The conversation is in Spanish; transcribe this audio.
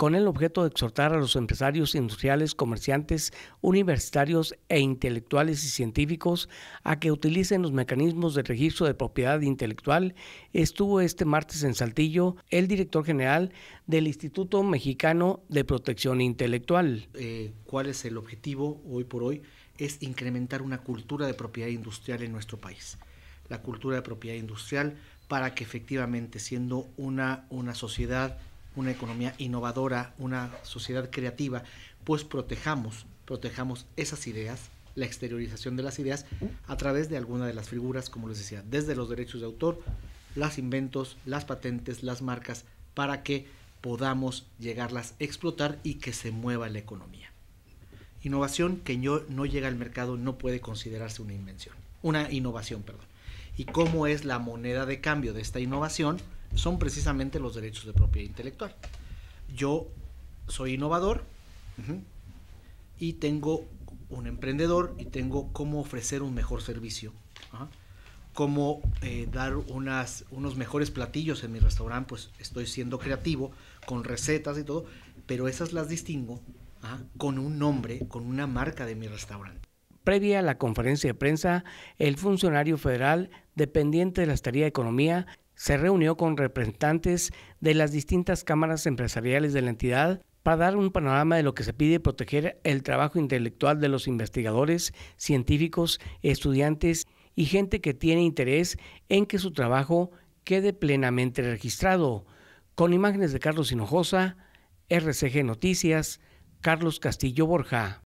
con el objeto de exhortar a los empresarios industriales, comerciantes, universitarios e intelectuales y científicos a que utilicen los mecanismos de registro de propiedad intelectual, estuvo este martes en Saltillo el director general del Instituto Mexicano de Protección Intelectual. Eh, ¿Cuál es el objetivo hoy por hoy? Es incrementar una cultura de propiedad industrial en nuestro país. La cultura de propiedad industrial para que efectivamente siendo una, una sociedad una economía innovadora, una sociedad creativa, pues protejamos, protejamos esas ideas, la exteriorización de las ideas a través de alguna de las figuras, como les decía, desde los derechos de autor, las inventos, las patentes, las marcas, para que podamos llegarlas a explotar y que se mueva la economía. Innovación que no, no llega al mercado no puede considerarse una invención, una innovación, perdón. ¿Y cómo es la moneda de cambio de esta innovación? son precisamente los derechos de propiedad intelectual. Yo soy innovador y tengo un emprendedor y tengo cómo ofrecer un mejor servicio, cómo eh, dar unas, unos mejores platillos en mi restaurante, pues estoy siendo creativo con recetas y todo, pero esas las distingo con un nombre, con una marca de mi restaurante. Previa a la conferencia de prensa, el funcionario federal dependiente de la Secretaría de Economía se reunió con representantes de las distintas cámaras empresariales de la entidad para dar un panorama de lo que se pide proteger el trabajo intelectual de los investigadores, científicos, estudiantes y gente que tiene interés en que su trabajo quede plenamente registrado. Con imágenes de Carlos Hinojosa, RCG Noticias, Carlos Castillo Borja.